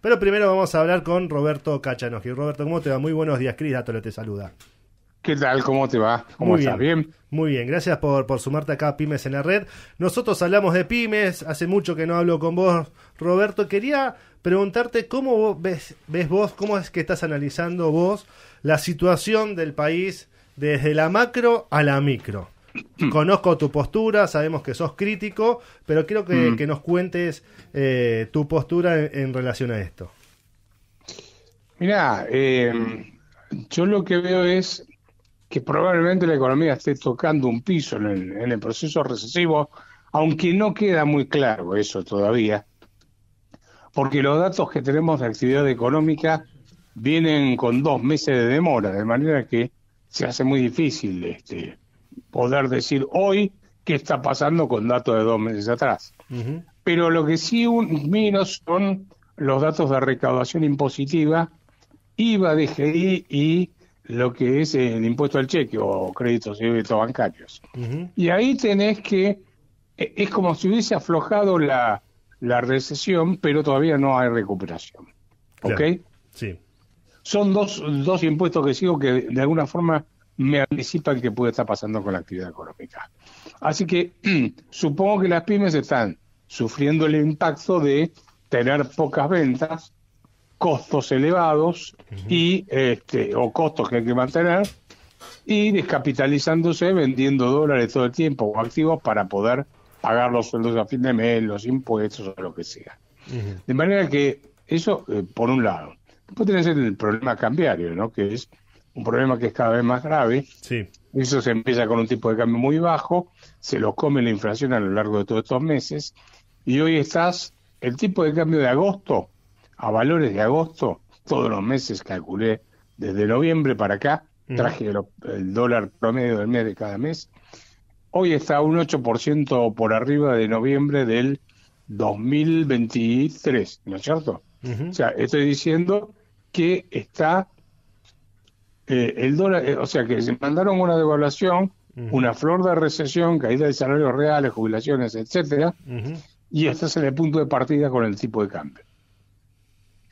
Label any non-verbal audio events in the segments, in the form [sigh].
Pero primero vamos a hablar con Roberto y Roberto, ¿cómo te va? Muy buenos días, Cris Dátolo te saluda. ¿Qué tal? ¿Cómo te va? ¿Cómo estás? Bien. Muy bien, gracias por, por sumarte acá a Pymes en la Red. Nosotros hablamos de pymes, hace mucho que no hablo con vos, Roberto. Quería preguntarte cómo ves, ves vos, cómo es que estás analizando vos la situación del país desde la macro a la micro. Mm. conozco tu postura, sabemos que sos crítico, pero quiero que, mm. nos cuentes eh, tu postura en, relación a esto. Mirá, eh, yo lo que veo es que probablemente la economía esté tocando un piso en el, proceso recesivo, aunque no queda muy claro eso todavía, porque los datos que tenemos de actividad económica vienen con dos meses de demora, de manera que se hace muy difícil este, poder decir hoy qué está pasando con datos de dos meses atrás. Pero lo que sí un, miro son los datos de recaudación impositiva, IVA, DGI y lo que es el impuesto al cheque o créditos y bancarios. Y ahí tenés que, e, es como si hubiese aflojado la, recesión, pero todavía no hay recuperación. ¿Ok? Sí. Son dos, dos impuestos que sigo que de alguna forma me anticipan que puede estar pasando con la actividad económica. Así que [clears throat] supongo que las pymes están sufriendo el impacto de tener pocas ventas, costos elevados y este o costos que hay que mantener y descapitalizándose vendiendo dólares todo el tiempo o activos para poder pagar los sueldos a fin de mes, los impuestos o lo que sea. De manera que eso eh, por un lado. puede ser el problema cambiario, ¿no? Que es un problema que es cada vez más grave. Sí. Eso se empieza con un tipo de cambio muy bajo, se lo come la inflación a lo largo de todos estos meses, y hoy estás, el tipo de cambio de agosto, a valores de agosto, todos los meses calculé desde noviembre para acá, traje el, dólar promedio del mes de cada mes, hoy está un 8% por arriba de noviembre del 2023, ¿no es cierto? O sea, estoy diciendo que está eh, el dólar, eh, o sea que se mandaron una devaluación, una flor de recesión, caída de salarios reales, jubilaciones, etcétera, y este es el punto de partida con el tipo de cambio.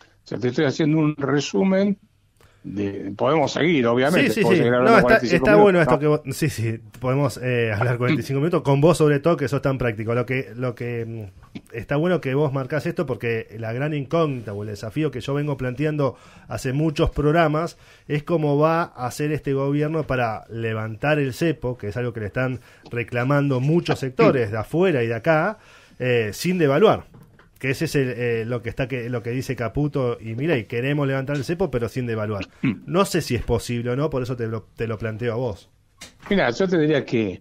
O sea, te estoy haciendo un resumen podemos seguir, obviamente. Sí, sí, está, bueno esto que Sí, sí, podemos eh, hablar 45 minutos con vos sobre todo, que sos tan práctico. Lo que, lo que mm, está bueno que vos marcás esto porque la gran incógnita o el desafío que yo vengo planteando hace muchos programas es cómo va a hacer este gobierno para levantar el cepo, que es algo que le están reclamando muchos sectores de afuera y de acá, eh, sin devaluar que ese es eh, lo que está que, lo que dice Caputo y mira y queremos levantar el cepo pero sin devaluar [clears throat] no sé si es posible o no por eso te lo, planteo a vos mira yo te diría que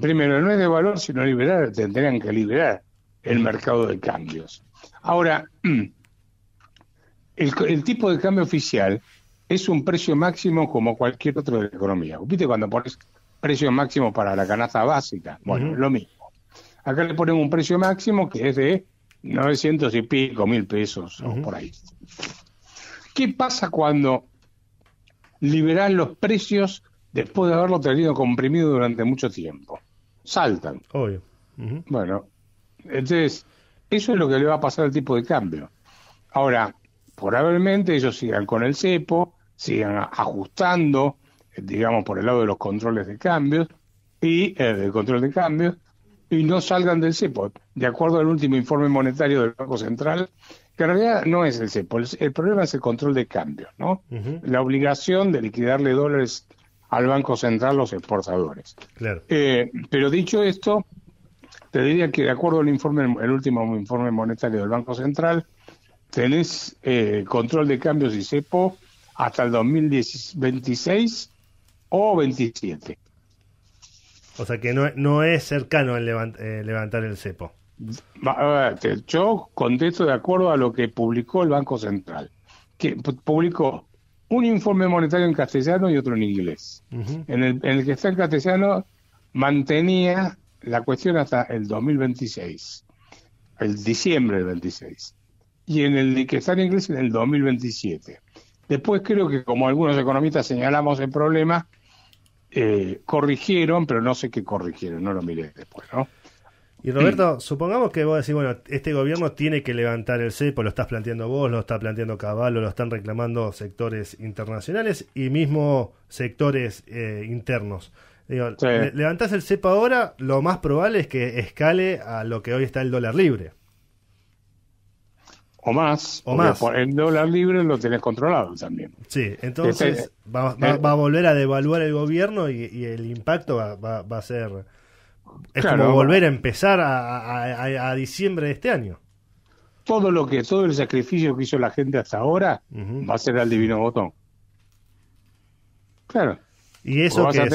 primero no es devaluar sino liberar tendrían que liberar el mercado de cambios ahora [clears throat] el, tipo de cambio oficial es un precio máximo como cualquier otro de la economía viste cuando pones precio máximo para la canasta básica bueno lo mismo acá le ponen un precio máximo que es de 900 y pico mil pesos o por ahí. ¿Qué pasa cuando liberan los precios después de haberlo tenido comprimido durante mucho tiempo? Saltan. Obvio. Bueno, entonces, eso es lo que le va a pasar al tipo de cambio. Ahora, probablemente ellos sigan con el cepo, sigan ajustando, eh, digamos, por el lado de los controles de cambios y eh, el control de cambios, y no salgan del CEPO, de acuerdo al último informe monetario del Banco Central, que en realidad no es el CEPO, el, problema es el control de cambio, ¿no? La obligación de liquidarle dólares al Banco Central los exportadores. Eh, pero dicho esto, te diría que de acuerdo al informe, el último informe monetario del Banco Central, tenés eh, control de cambios y cepo hasta el 2026 o 27. O sea que no, no es cercano el eh, levantar el cepo. Yo contesto de acuerdo a lo que publicó el Banco Central, que publicó un informe monetario en castellano y otro en inglés. en, el, que está en castellano mantenía la cuestión hasta el 2026, el diciembre del 26, y en el que está en inglés en el 2027. Después creo que como algunos economistas señalamos el problema, eh, corrigieron, pero no sé qué corrigieron, no lo miré después, ¿no? Y Roberto, supongamos que vos decís, bueno, este gobierno tiene que levantar el cepo, lo estás planteando vos, lo está planteando Caballo, lo están reclamando sectores internacionales y mismo sectores eh, internos. Digo, levantás el cepo ahora, lo más probable es que escale a lo que hoy está el dólar libre o más. O más. el dólar libre lo tenés controlado también. Sí, entonces este, eh, va, a volver a devaluar el gobierno y, el impacto va, va, a ser... Es como volver a empezar a, diciembre de este año. Todo lo que, todo el sacrificio que hizo la gente hasta ahora va a ser al divino botón. Claro. Y eso que es,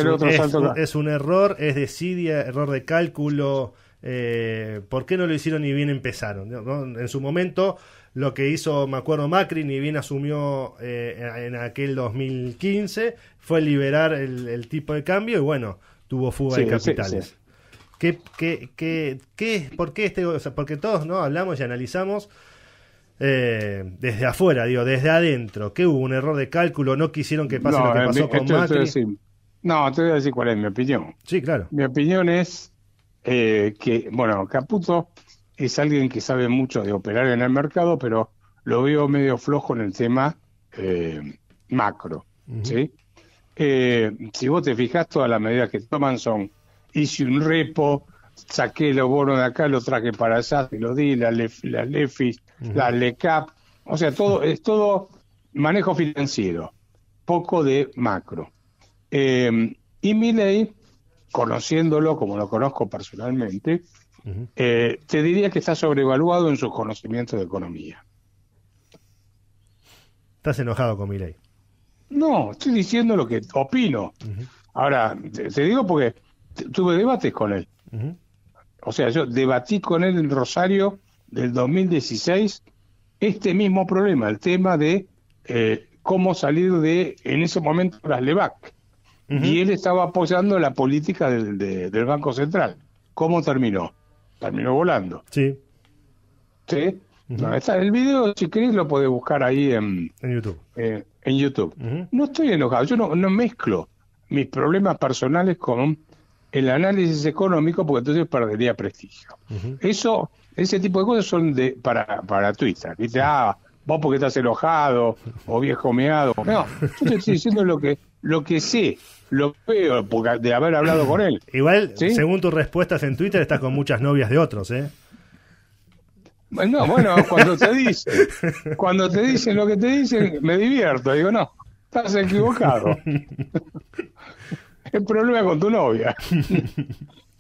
es, un error, es desidia, error de cálculo. Eh, ¿Por qué no lo hicieron y bien empezaron? En su momento lo que hizo, me acuerdo, Macri, ni bien asumió eh, en aquel 2015, fue liberar el, tipo de cambio y bueno, tuvo fuga de capitales. ¿Qué, qué, por qué este, porque todos no hablamos y analizamos eh, desde afuera, digo, desde adentro, que hubo un error de cálculo, no quisieron que pase lo que eh, pasó con Macri. no, te voy a decir cuál es mi opinión. Sí, claro. Mi opinión es eh, que, bueno, Caputo es alguien que sabe mucho de operar en el mercado, pero lo veo medio flojo en el tema eh, macro. ¿sí? Eh, si vos te fijas, todas las medidas que toman son, hice un repo, saqué los bonos de acá, los traje para allá, te los di, la, la Lefis, la LECAP, o sea, todo es todo manejo financiero, poco de macro. Eh, y mi ley, conociéndolo como lo conozco personalmente, eh, te diría que está sobrevaluado en sus conocimientos de economía. ¿Estás enojado con Milei? No, estoy diciendo lo que opino. Ahora, te, digo porque tuve debates con él. O sea, yo debatí con él en Rosario del 2016 este mismo problema, el tema de eh, cómo salir de, en ese momento, las LEVAC. Y él estaba apoyando la política del Banco Central. ¿Cómo terminó? terminó volando. Sí. Sí. no, está, el video, si queréis lo podéis buscar ahí en, YouTube. en YouTube. Eh, no estoy enojado, yo no, mezclo mis problemas personales con el análisis económico porque entonces perdería prestigio. Eso, ese tipo de cosas son de para, para Twitter. Dice, ah, vos porque estás enojado o viejo meado. No, yo te estoy diciendo lo que, lo que sé, lo peor de haber hablado con él. Igual, según tus respuestas en Twitter, estás con muchas novias de otros, ¿eh? No, bueno, cuando te dicen, cuando te dicen lo que te dicen, me divierto. Digo, no, estás equivocado. [laughs] El problema con tu novia.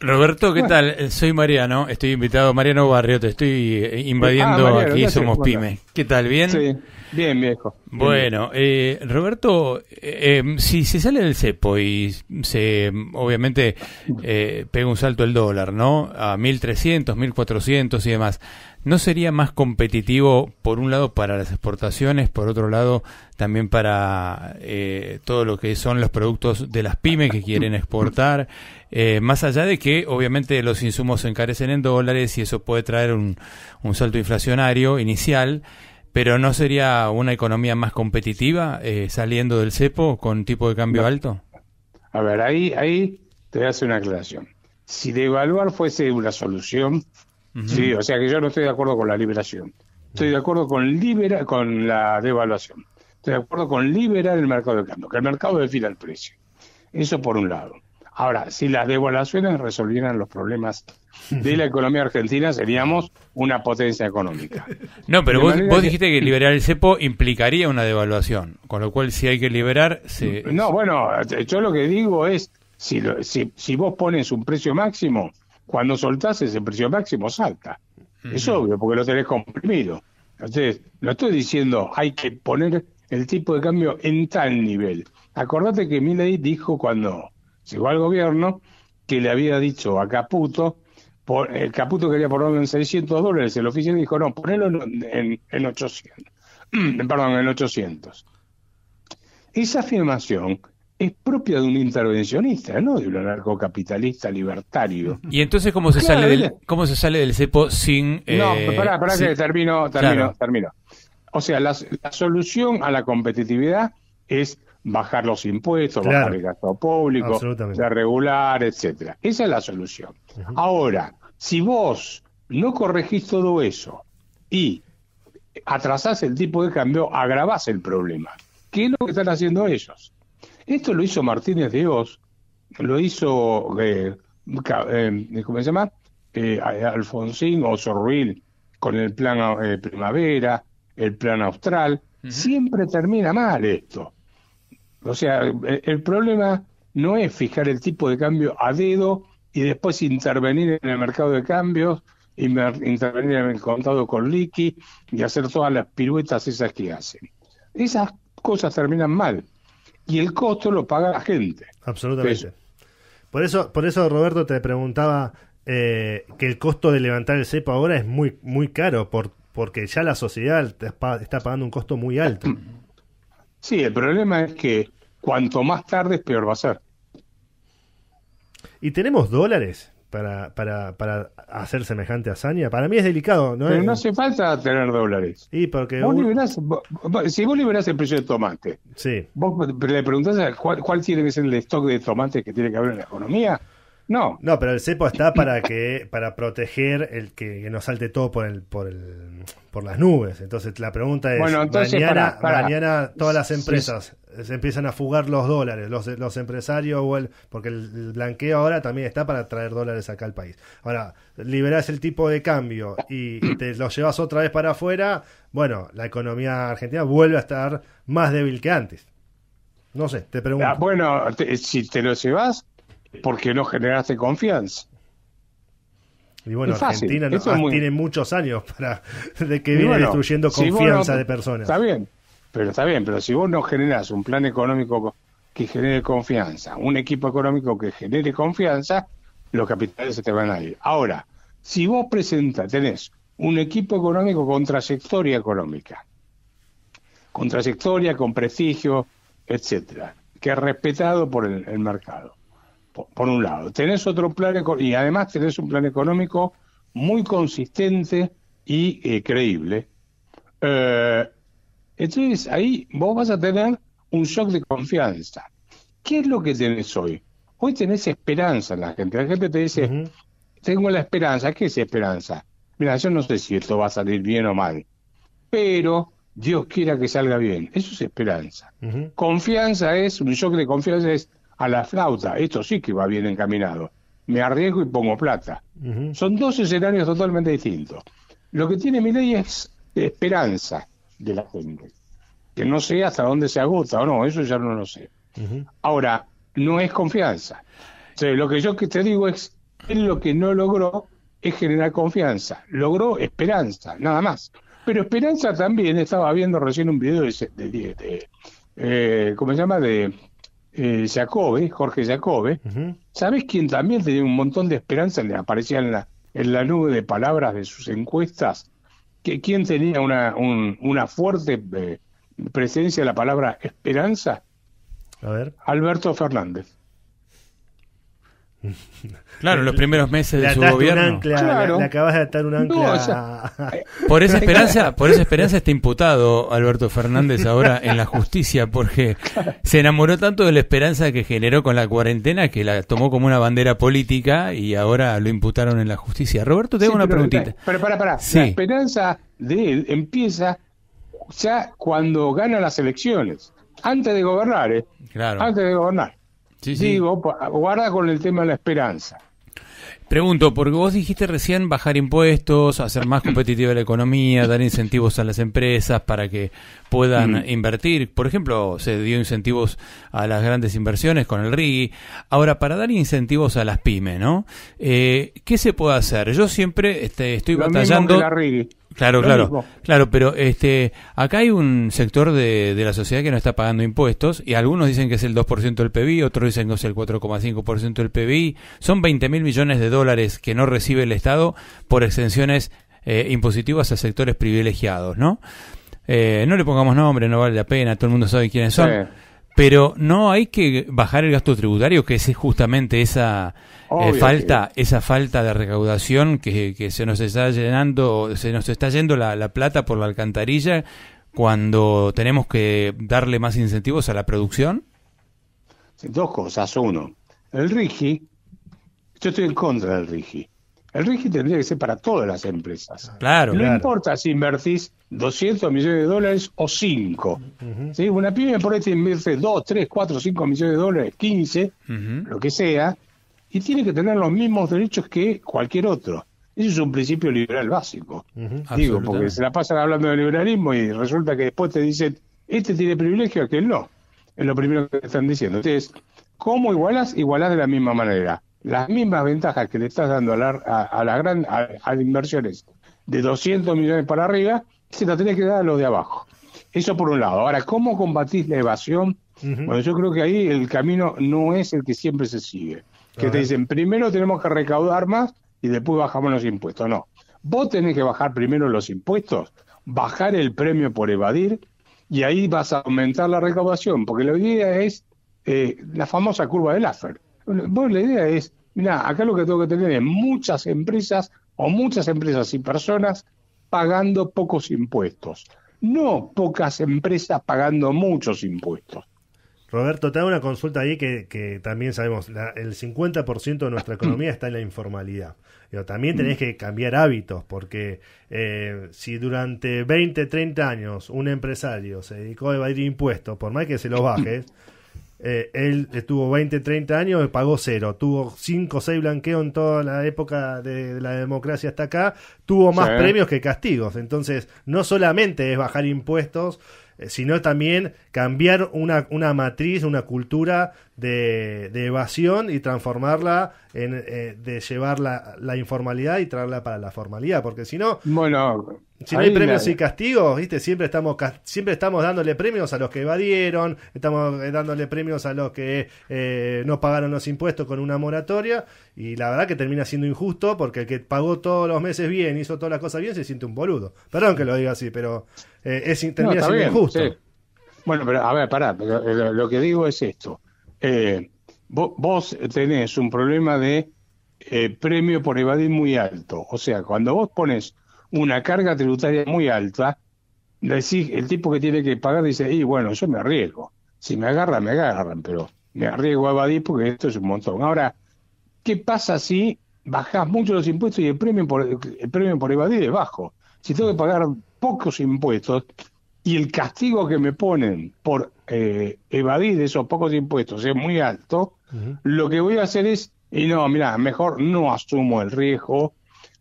Roberto, ¿qué tal? Eh, soy Mariano, estoy invitado, Mariano Barrio, te estoy eh, ah, invadiendo aquí, somos pyme. ¿Qué tal? ¿Bien? bien viejo. bueno, eh, Roberto, si se sale del cepo y se, obviamente, pega un salto el dólar, ¿no? A 1.300, 1.400 y demás, ¿no sería más competitivo, por un lado, para las exportaciones, por otro lado, también para todo lo que son los productos de las pymes que quieren exportar? Eh, más allá de que obviamente los insumos se encarecen en dólares y eso puede traer un, salto inflacionario inicial, pero ¿no sería una economía más competitiva eh, saliendo del cepo con tipo de cambio alto? A ver, ahí, ahí te voy a hacer una aclaración. Si devaluar fuese una solución, sí, o sea que yo no estoy de acuerdo con la liberación. Estoy de acuerdo con, libera, con la devaluación. Estoy de acuerdo con liberar el mercado de cambio, que el mercado defina el precio. Eso por un lado. Ahora, si las devaluaciones resolvieran los problemas de la economía argentina, seríamos una potencia económica. No, pero vos, dijiste que... liberar el cepo implicaría una devaluación, con lo cual si hay que liberar... Se... No, bueno, yo lo que digo es, si, si, vos pones un precio máximo, cuando soltás ese precio máximo salta. Es obvio, porque lo tenés comprimido. Entonces, no estoy diciendo hay que poner el tipo de cambio en tal nivel. Acordate que Milady dijo cuando llegó al gobierno que le había dicho a Caputo, por, el Caputo quería ponerlo en 600 dólares, el oficial dijo, no, ponelo en, 800. [clears throat] Perdón, en 800. Esa afirmación es propia de un intervencionista, ¿no? De un anarcocapitalista libertario. ¿Y entonces cómo se, sale, del, cómo se sale del cepo sin... Eh, no, pará, pará que termino, termino, O sea, la solución a la competitividad es bajar los impuestos, bajar el gasto público, ser regular, etcétera. Esa es la solución. Ahora, si vos no corregís todo eso y atrasás el tipo de cambio, agravás el problema. ¿Qué es lo que están haciendo ellos? Esto lo hizo Martínez de Hoz lo hizo, eh, eh, ¿cómo se llama? Eh, Alfonsín o Sorruil con el plan primavera, el plan austral. Siempre termina mal esto. O sea, el problema no es fijar el tipo de cambio a dedo y después intervenir en el mercado de cambios, intervenir en el contado con liqui y hacer todas las piruetas esas que hacen. Esas cosas terminan mal y el costo lo paga la gente. Absolutamente. por eso, por eso Roberto te preguntaba eh, que el costo de levantar el CEPA ahora es muy, muy caro, porque ya la sociedad está pagando un costo muy alto. Sí, el problema es que cuanto más tarde, peor va a ser. ¿Y tenemos dólares para, para, para hacer semejante hazaña? Para mí es delicado. ¿no? Pero no hace falta tener dólares. Y porque si vos liberás el precio de tomate, sí. vos le preguntás cuál, cuál tiene que ser el stock de tomate que tiene que haber en la economía, no. No, pero el cepo está para que para proteger el que, no salte todo por el por el por las nubes. Entonces la pregunta es, mañana, todas las empresas eh, se empiezan a fugar los dólares, los, empresarios porque el blanqueo ahora también está para traer dólares acá al país. Ahora, liberás el tipo de cambio y te lo llevas otra vez para afuera, bueno, la economía argentina vuelve a estar más débil que antes. No sé, te pregunto. Ah, bueno, si te lo llevas porque no generaste confianza. Y bueno, Argentina no, ah, tiene muchos años para [laughs] de que viene destruyendo confianza de personas. Está bien, pero está bien, pero si vos no generás un plan económico que genere confianza, un equipo económico que genere confianza, los capitales se te van a ir. Ahora, si vos presenta, tenés un equipo económico con trayectoria económica, con trayectoria, con prestigio, etcétera, que es respetado por el mercado por, un lado. Tenés otro plan, y además tenés un plan económico muy consistente y eh, creíble. Eh, entonces ahí vos vas a tener un shock de confianza. ¿Qué es lo que tenés hoy? Hoy tenés esperanza en la gente. La gente te dice, tengo la esperanza. ¿Qué es esperanza? Mira, yo no sé si esto va a salir bien o mal, pero Dios quiera que salga bien. Eso es esperanza. Confianza es, un shock de confianza es, a la flauta. Esto sí que va bien encaminado. Me arriesgo y pongo plata. Son dos escenarios totalmente distintos. Lo que tiene mi ley es esperanza de la gente. Que no sé hasta dónde se agota o no, eso ya no lo sé. Ahora, no es confianza. lo que yo te digo es, él lo que no logró es generar confianza. Logró esperanza, nada más. Pero esperanza también, estaba viendo recién un video de, eh, ¿cómo se llama? De eh, Jacobe, eh, Jorge Jacobe, eh. ¿sabes quién también tenía un montón de esperanza? Le aparecía en la, en la nube de palabras de sus encuestas. Que, ¿Quién tenía una, una fuerte eh, presencia de la palabra esperanza? A ver. Alberto Fernández. Claro, los primeros meses de su gobierno. le, acabas de atar un ancla. por esa esperanza, [laughs] por esa esperanza está imputado Alberto Fernández ahora en la justicia, porque se enamoró tanto de la esperanza que generó con la cuarentena que la tomó como una bandera política y ahora lo imputaron en la justicia. Roberto, te hago una preguntita. Pero para, para, la esperanza de él empieza ya cuando gana las elecciones, antes de gobernar, ¿eh? claro. antes de gobernar. Sí, sí. guarda con el tema de la esperanza. Pregunto, porque vos dijiste recién bajar impuestos, hacer más competitiva la economía, dar incentivos a las empresas para que puedan invertir. Por ejemplo, se dio incentivos a las grandes inversiones con el RIGI. Ahora, para dar incentivos a las pymes, ¿no? Eh, ¿Qué se puede hacer? Yo siempre este, estoy Lo batallando... Mismo la RIGI. Claro, claro. Claro, pero este, acá hay un sector de, de, la sociedad que no está pagando impuestos y algunos dicen que es el 2% del PBI, otros dicen que es el 4,5% del PBI. Son 20 mil millones de dólares que no recibe el Estado por exenciones eh, impositivas a sectores privilegiados, ¿no? Eh, no le pongamos nombre, no vale la pena, todo el mundo sabe quiénes son. Pero no hay que bajar el gasto tributario, que es justamente esa eh, falta, esa falta de recaudación que, se nos está llenando, se nos está yendo la, la plata por la alcantarilla cuando tenemos que darle más incentivos a la producción. Dos cosas. Uno, el RIGI, yo estoy en contra del RIGI. El RIGI tendría que ser para todas las empresas. Claro. No importa si invertís 200 millones de dólares o 5. Una pyme por invertir invierte 2, 3, 4, 5 millones de dólares, 15, lo que sea, y tiene que tener los mismos derechos que cualquier otro. Ese es un principio liberal básico. Digo, porque se la pasan hablando de liberalismo y resulta que después te dicen, este tiene privilegio, aquel no. Es lo primero que están diciendo. Entonces, ¿cómo igualas? Igualas de la misma manera las mismas ventajas que le estás dando a la, a, inversiones de 200 millones para arriba, se las tenés que dar a los de abajo. Eso por un lado. Ahora, ¿cómo combatís la evasión? Bueno, yo creo que ahí el camino no es el que siempre se sigue. Que te dicen, primero tenemos que recaudar más y después bajamos los impuestos. No. Vos tenés que bajar primero los impuestos, bajar el premio por evadir y ahí vas a aumentar la recaudación, porque la idea es eh, la famosa curva de Laffer. Bueno, la idea es, mira, acá lo que tengo que tener es muchas empresas o muchas empresas y personas pagando pocos impuestos, no pocas empresas pagando muchos impuestos. Roberto, te hago una consulta ahí que, que también sabemos, la, el 50% de nuestra economía está en la informalidad. Pero también tenés mm. que cambiar hábitos, porque eh, si durante 20, 30 años un empresario se dedicó a evadir impuestos, por más que se los bajes, eh, él estuvo 20, 30 años y pagó cero. Tuvo 5 o 6 blanqueos en toda la época de, la democracia hasta acá. Tuvo más premios que castigos. Entonces, no solamente es bajar impuestos, eh, sino también cambiar una, una matriz, una cultura de, evasión y transformarla en eh, de llevar la, la, informalidad y traerla para la formalidad, porque si no, bueno, si no hay premios y castigos, viste, siempre estamos siempre estamos dándole premios a los que evadieron, estamos eh, dándole premios a los que eh, no pagaron los impuestos con una moratoria y la verdad que termina siendo injusto porque el que pagó todos los meses bien, hizo todas las cosas bien, se siente un boludo. Perdón que lo diga así, pero eh, es termina siendo injusto. Bueno, pero a ver, pará, pero, lo que digo es esto. Eh, vos, tenés un problema de eh, premio por evadir muy alto. O sea, cuando vos pones una carga tributaria muy alta, decís, el tipo que tiene que pagar dice, y bueno, yo me arriesgo. Si me agarran, me agarran, pero me arriesgo a evadir porque esto es un montón. Ahora, ¿qué pasa si bajás mucho los impuestos y el premio por, el premio por evadir es bajo? Si tengo que pagar pocos impuestos y el castigo que me ponen por eh, evadir esos pocos impuestos es muy alto, lo que voy a hacer es, y no, mira, mejor no asumo el riesgo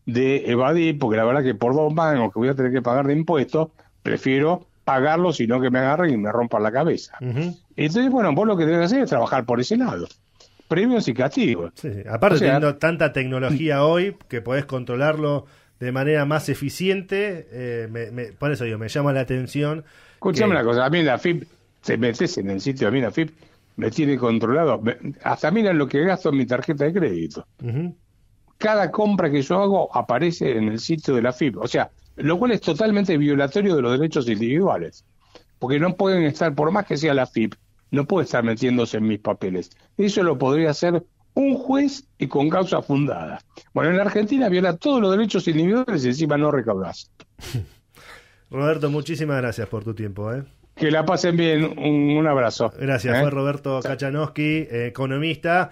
de evadir, porque la verdad que por dos manos que voy a tener que pagar de impuestos, prefiero pagarlo, sino que me agarren y me rompan la cabeza. Entonces, bueno, vos lo que debes hacer es trabajar por ese lado. Premios y castigos. Aparte, teniendo tanta tecnología hoy que podés controlarlo de manera más eficiente, eh, por eso digo, me llama la atención. Escuchame una cosa, a mí la FIP, te metes en el sitio de FIP, me tiene controlado. hasta miran lo que gasto en mi tarjeta de crédito. Cada compra que yo hago aparece en el sitio de la FIP. O sea, lo cual es totalmente violatorio de los derechos individuales. Porque no pueden estar, por más que sea la FIP, no puede estar metiéndose en mis papeles. Eso lo podría hacer un juez y con causa fundada. Bueno, en Argentina viola todos los derechos individuales y encima no recaudas. [laughs] Roberto, muchísimas gracias por tu tiempo. ¿eh? Que la pasen bien. Un, abrazo. Gracias. ¿Eh? Fue Roberto Kachanowski, economista.